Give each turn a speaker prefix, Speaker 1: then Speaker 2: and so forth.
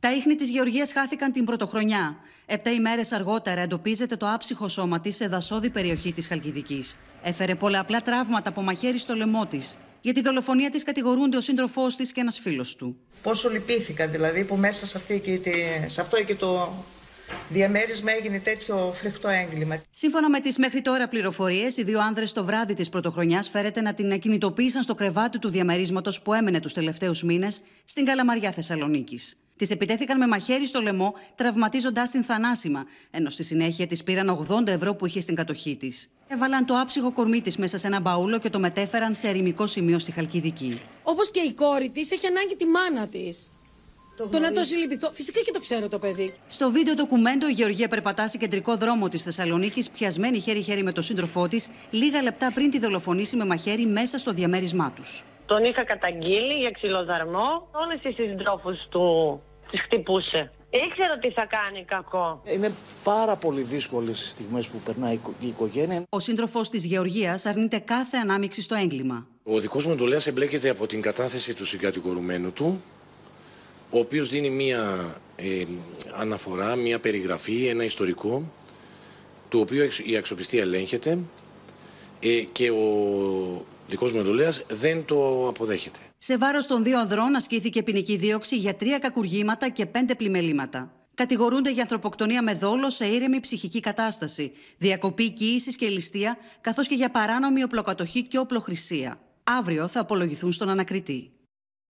Speaker 1: Τα ίχνη της Γεωργίας χάθηκαν την πρωτοχρονιά. Επτά ημέρες αργότερα εντοπίζεται το άψυχο σώμα της σε δασόδη περιοχή της Χαλκιδικής. Έφερε πολλαπλά τραύματα από μαχαίρι στο λαιμό της. Για τη δολοφονία της κατηγορούνται ο σύντροφός της και ένας φίλος του. Πόσο λυπήθηκα δηλαδή που μέσα σε, αυτή και τη... σε αυτό και το διαμέρισμα έγινε τέτοιο φρικτό έγκλημα. Σύμφωνα με τις μέχρι τώρα πληροφορίες, οι δύο άνδρες το βράδυ της πρωτοχρονιάς φέρεται να την ακινητοποίησαν στο κρεβάτι του διαμερίσματος που έμενε τους τελευταίους μήνες στην Καλαμαριά Θεσσαλονίκης. Τη επιτέθηκαν με μαχαίρι στο λαιμό, τραυματίζοντάς την θανάσιμα, ενώ στη συνέχεια τη πήραν 80 ευρώ που είχε στην κατοχή της. Έβαλαν το άψυχο κορμί της μέσα σε ένα μπαούλο και το μετέφεραν σε ερημικό σημείο στη Χαλκιδική.
Speaker 2: Όπως και η κόρη της, έχει ανάγκη τη μάνα της. Το, το να το συλληπιθώ. Φυσικά και το ξέρω το παιδί.
Speaker 1: Στο βίντεο το κουμέντο, η Γεωργία περπατά σε κεντρικό δρόμο της Θεσσαλονίκης, πιασμένη χέρι-χέρι με τον σύντροφό της, λίγα λεπτά πριν τη δολοφονήσει με μαχαίρι μέσα στο διαμέρισμά τους.
Speaker 2: Τον είχα καταγγείλει για ξυλοδαρμό. Όλες οι συντρόφους του Τη χτυπούσε. Ήξερε ότι θα κάνει κακό.
Speaker 1: Είναι πάρα πολύ δύσκολες οι στιγμές που περνάει η οικογένεια. Ο σύντροφος της Γεωργίας αρνείται κάθε ανάμειξη στο έγκλημα.
Speaker 2: Ο δικός μου εντολέας εμπλέκεται από την κατάθεση του συγκατηγορουμένου του, ο οποίος δίνει μία ε, αναφορά, μία περιγραφή, ένα ιστορικό, το οποίο η αξιοπιστία ελέγχεται ε, και ο δικός μου εντολέας δεν το αποδέχεται.
Speaker 1: Σε βάρος των δύο ανδρών ασκήθηκε ποινική δίωξη για τρία κακουργήματα και πέντε πλημελήματα. Κατηγορούνται για ανθρωποκτονία με δόλο σε ήρεμη ψυχική κατάσταση, διακοπή κοίησης και ληστεία, καθώς και για παράνομη οπλοκατοχή και οπλοχρησία. Αύριο θα απολογηθούν στον ανακριτή.